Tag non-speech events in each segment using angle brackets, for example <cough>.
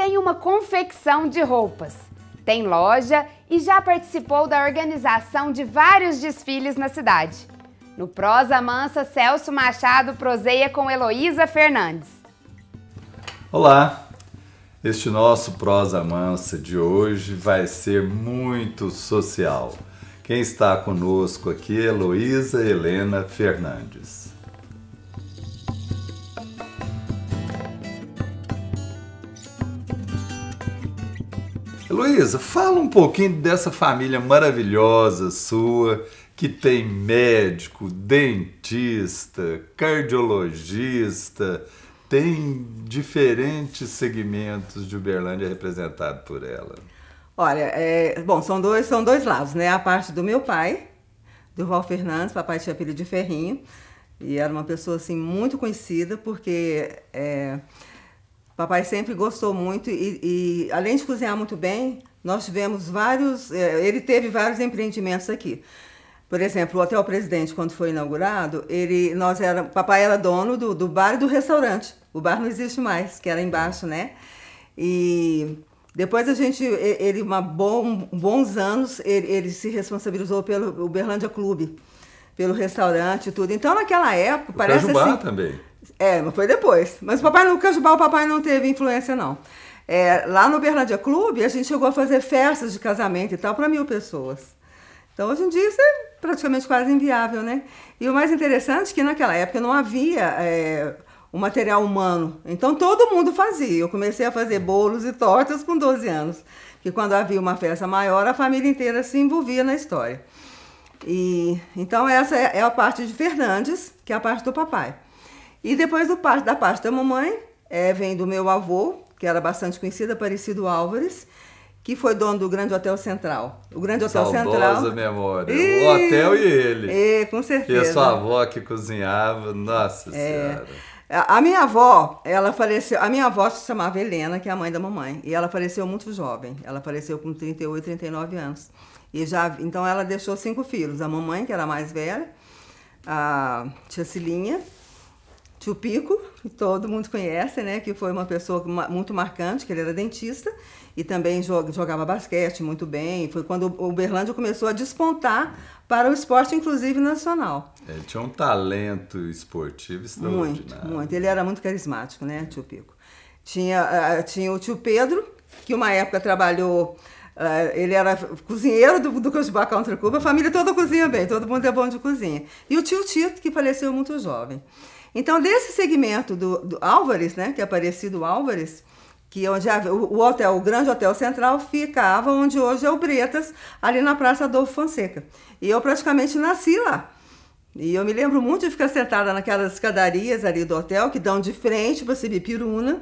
tem uma confecção de roupas. Tem loja e já participou da organização de vários desfiles na cidade. No Prosa Mansa, Celso Machado proseia com Heloísa Fernandes. Olá! Este nosso Prosa Mansa de hoje vai ser muito social. Quem está conosco aqui é Heloísa Helena Fernandes. Luísa, fala um pouquinho dessa família maravilhosa sua, que tem médico, dentista, cardiologista, tem diferentes segmentos de Uberlândia representado por ela. Olha, é, bom, são dois, são dois lados, né? A parte do meu pai, do Val Fernandes, papai tinha apelido de Ferrinho, e era uma pessoa assim muito conhecida porque é, Papai sempre gostou muito e, e, além de cozinhar muito bem, nós tivemos vários. É, ele teve vários empreendimentos aqui. Por exemplo, o Hotel Presidente, quando foi inaugurado, ele, nós era, papai era dono do, do bar e do restaurante. O bar não existe mais, que era embaixo, né? E depois a gente, ele, uma bom, bons anos, ele, ele se responsabilizou pelo Berlândia Clube, pelo restaurante e tudo. Então, naquela época, o parece Cajubá assim... também. É, mas foi depois. Mas o papai no Cajubá, o papai não teve influência, não. É, lá no Berlândia Clube, a gente chegou a fazer festas de casamento e tal para mil pessoas. Então, hoje em dia, isso é praticamente quase inviável, né? E o mais interessante é que naquela época não havia é, o material humano. Então, todo mundo fazia. Eu comecei a fazer bolos e tortas com 12 anos. Que quando havia uma festa maior, a família inteira se envolvia na história. E Então, essa é, é a parte de Fernandes, que é a parte do papai. E depois do, da parte da mamãe, é, vem do meu avô, que era bastante conhecido, Aparecido Álvares, que foi dono do Grande Hotel Central. O Grande Hotel Saudosa Central. Saudosa memória. E... O hotel e ele. E, é, com certeza. E a sua avó que cozinhava, nossa é. senhora. A minha avó, ela faleceu. A minha avó se chamava Helena, que é a mãe da mamãe. E ela faleceu muito jovem. Ela faleceu com 38, 39 anos. E já, então ela deixou cinco filhos. A mamãe, que era a mais velha, a tia Cilinha, Tio Pico, que todo mundo conhece, né? Que foi uma pessoa muito marcante, que ele era dentista e também jogava basquete muito bem. Foi quando o Berlândia começou a despontar para o esporte, inclusive nacional. Ele tinha um talento esportivo extraordinário. Muito, muito. Ele era muito carismático, né, tio Pico? Tinha, ah, ah, tinha o tio Pedro, que uma época trabalhou ah, ele era cozinheiro do, do Cujubá Country Club, a família toda cozinha bem, todo mundo é bom de cozinha. E o tio Tito, que faleceu muito jovem. Então, desse segmento do, do Álvares, né, que é parecido Álvares, que onde a, o hotel, o grande hotel central ficava onde hoje é o Bretas, ali na Praça Adolfo Fonseca. E eu praticamente nasci lá. E eu me lembro muito de ficar sentada naquelas escadarias ali do hotel, que dão de frente para Sibipiruna,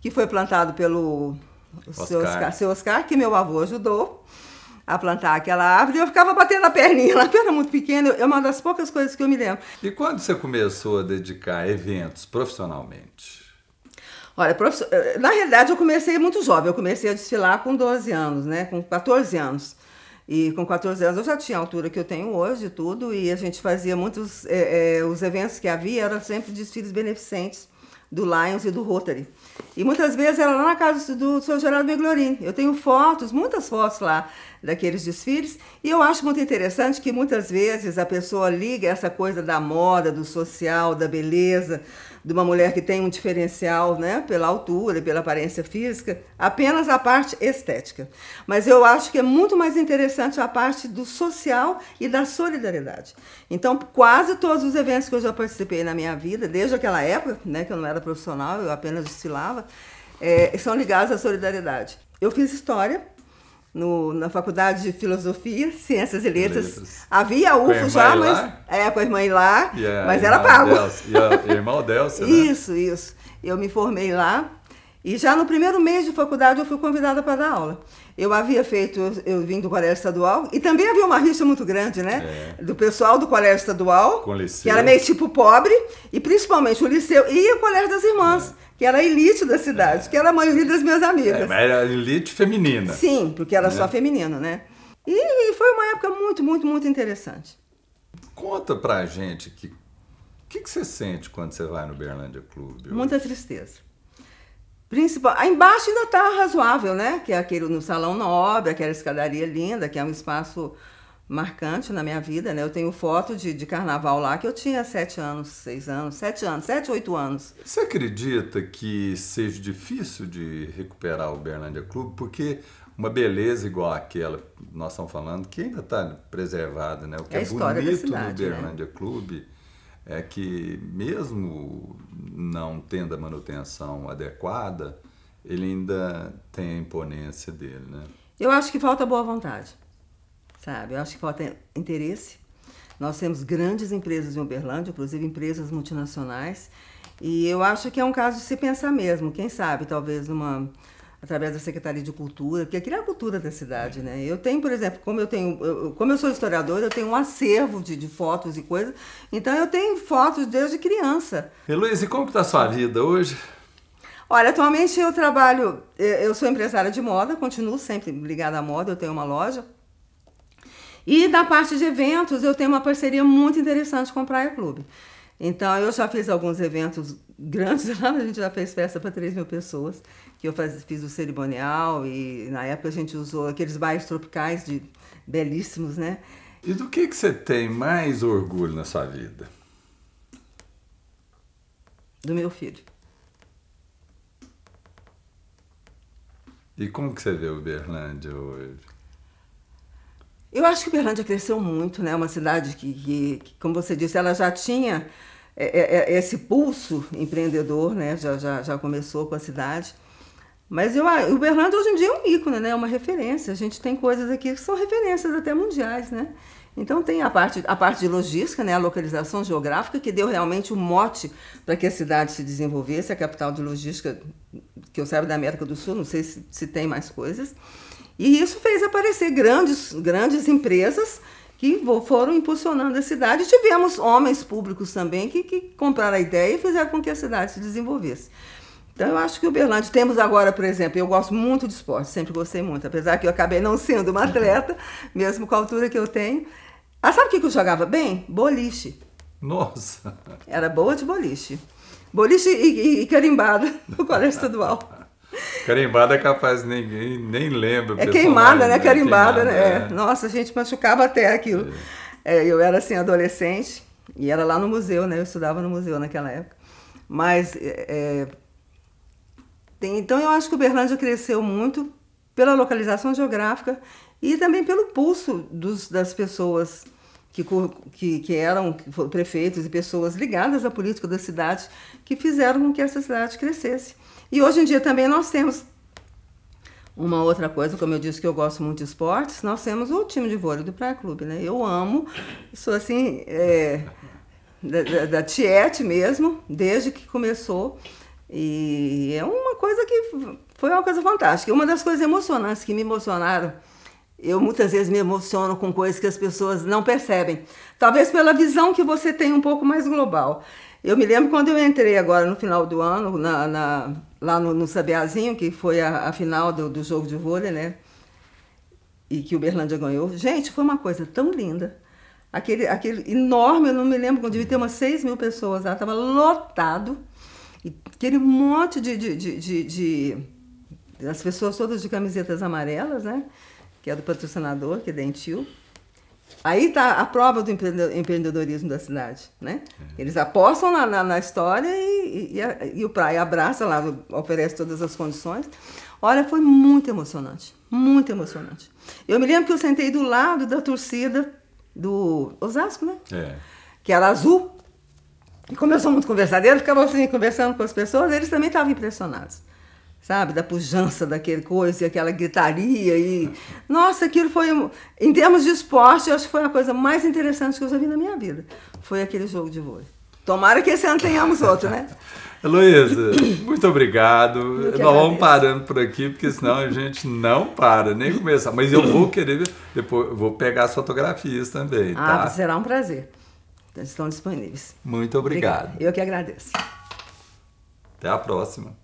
que foi plantado pelo Oscar. Seu, Oscar, seu Oscar, que meu avô ajudou a plantar aquela árvore, eu ficava batendo a perninha lá, porque era muito pequena. é uma das poucas coisas que eu me lembro. E quando você começou a dedicar eventos profissionalmente? Olha, prof... Eh, na realidade eu comecei muito jovem, eu comecei a desfilar com 12 anos, né, com 14 anos. E com 14 anos eu já tinha a altura que eu tenho hoje, tudo, e a gente fazia muitos. É, é, os eventos que havia eram sempre desfiles beneficentes do Lions e do Rotary. E muitas vezes era lá na casa do seu Geraldo Meglorin. Eu tenho fotos, muitas fotos lá daqueles desfiles. E eu acho muito interessante que muitas vezes a pessoa liga essa coisa da moda, do social, da beleza, de uma mulher que tem um diferencial né, pela altura, pela aparência física, apenas a parte estética. Mas eu acho que é muito mais interessante a parte do social e da solidariedade. Então, quase todos os eventos que eu já participei na minha vida, desde aquela época, né, que eu não era profissional, eu apenas desfilava, é, são ligados à solidariedade. Eu fiz história, no, na Faculdade de Filosofia, Ciências e Letras. Letras. Havia UFO já, mas. Lá? É, com a irmã lá, yeah, mas era pago. e a, irmã Delcia, né? Isso, isso. Eu me formei lá. E já no primeiro mês de faculdade eu fui convidada para dar aula. Eu havia feito, eu, eu vim do Colégio Estadual, e também havia uma rixa muito grande, né? É. Do pessoal do Colégio Estadual, que era meio tipo pobre, e principalmente o Liceu e o Colégio das Irmãs. É que era a elite da cidade, que era a maioria das minhas amigas. É, mas era elite feminina. Sim, porque era né? só feminina, né? E, e foi uma época muito, muito, muito interessante. Conta pra gente que o que, que você sente quando você vai no Berlândia Clube? Muita tristeza. Principal, aí embaixo ainda está razoável, né? Que é aquele no Salão Nobre, aquela escadaria linda, que é um espaço marcante na minha vida, né? Eu tenho foto de, de carnaval lá que eu tinha sete anos, seis anos, sete anos, sete, oito anos. Você acredita que seja difícil de recuperar o Berlândia Clube? Porque uma beleza igual àquela que nós estamos falando, que ainda está preservada, né? O que é, é bonito cidade, no Berlândia né? Clube é que mesmo não tendo a manutenção adequada, ele ainda tem a imponência dele, né? Eu acho que falta boa vontade sabe? Eu acho que falta interesse. Nós temos grandes empresas em Uberlândia, inclusive empresas multinacionais, e eu acho que é um caso de se pensar mesmo, quem sabe, talvez numa através da Secretaria de Cultura, porque aquilo é a cultura da cidade, né? Eu tenho, por exemplo, como eu tenho, eu, como eu sou historiadora, eu tenho um acervo de, de fotos e coisas, então eu tenho fotos desde criança. Heloísa, e como está a sua vida hoje? Olha, atualmente eu trabalho, eh, eu sou empresária de moda, continuo sempre ligada à moda, eu tenho uma loja, e da parte de eventos, eu tenho uma parceria muito interessante com o Praia Clube. Então, eu já fiz alguns eventos grandes lá, a gente já fez festa para 3 mil pessoas, que eu faz, fiz o cerimonial e na época a gente usou aqueles bairros tropicais de belíssimos, né? E do que, que você tem mais orgulho na sua vida? Do meu filho. E como que você vê o Berlândia hoje? Eu acho que Uberlândia cresceu muito, né? Uma cidade que, que, que como você disse, ela já tinha é, é, é esse pulso empreendedor, né? Já, já, já começou com a cidade. Mas eu, Uberlândia hoje em dia é um ícone, né? É uma referência. A gente tem coisas aqui que são referências até mundiais, né? Então tem a parte, a parte de logística, né, a localização geográfica, que deu realmente o um mote para que a cidade se desenvolvesse, a capital de logística, que eu saiba da América do Sul, não sei se, se tem mais coisas. E isso fez aparecer grandes, grandes empresas que foram impulsionando a cidade. Tivemos homens públicos também que, que compraram a ideia e fizeram com que a cidade se desenvolvesse. Então, eu acho que o Uberlândia, temos agora, por exemplo, eu gosto muito de esporte, sempre gostei muito, apesar que eu acabei não sendo uma atleta, <laughs> mesmo com a altura que eu tenho. Ah, sabe o que, que eu jogava bem? Boliche. Nossa! Era boa de boliche. Boliche e, e, e carimbada no <laughs> colégio estadual. Carimbada é capaz, ninguém nem lembra. É né? Né? queimada, né? Carimbada, é queimada, né? É. Nossa, a gente machucava até aquilo. É. é. eu era assim, adolescente, e era lá no museu, né? Eu estudava no museu naquela época. Mas. É, é, tem, então eu acho que o Berlândia cresceu muito pela localização geográfica e também pelo pulso dos, das pessoas que, que, que eram prefeitos e pessoas ligadas à política da cidade que fizeram com que essa cidade crescesse. E hoje em dia também nós temos uma outra coisa, como eu disse que eu gosto muito de esportes, nós temos o time de vôlei do Praia Clube, né? Eu amo, sou assim, é, da, da, da Tiete mesmo, desde que começou. E é uma coisa que foi uma coisa fantástica. Uma das coisas emocionantes que me emocionaram, eu muitas vezes me emociono com coisas que as pessoas não percebem. Talvez pela visão que você tem um pouco mais global. Eu me lembro quando eu entrei agora no final do ano, na, na lá no, no Sabiazinho, que foi a, a final do, do, jogo de vôlei, né? E que o Berlândia ganhou. Gente, foi uma coisa tão linda. Aquele, aquele enorme, eu não me lembro, devia ter umas 6 mil pessoas lá, estava lotado. E aquele monte de, de, de, de, de. As pessoas todas de camisetas amarelas, né? Que é do patrocinador, que é Dentil. Aí está a prova do empreendedorismo da cidade, né? É. Eles apostam na, na, na história e, e, a, e, o Praia abraça lá, oferece todas as condições. Olha, foi muito emocionante, muito emocionante. Eu me lembro que eu sentei do lado da torcida do Osasco, né? É. Que era azul. E como eu sou muito conversadeira, eu ficava assim conversando com as pessoas, eles também estavam impressionados sabe, da pujança daquele coisa, e aquela gritaria e nossa, aquilo foi em termos de esporte, eu acho que foi a coisa mais interessante que eu já vi na minha vida. Foi aquele jogo de vôlei. Tomara que esse ano tenhamos outro, né? <laughs> Heloísa, muito obrigado. Nós vamos parando por aqui, porque senão a gente não para, nem começar. Mas eu vou querer, depois vou pegar as fotografias também, ah, tá? Ah, será um prazer. Estão disponíveis. Muito obrigado. obrigado. Eu que agradeço. Até a próxima.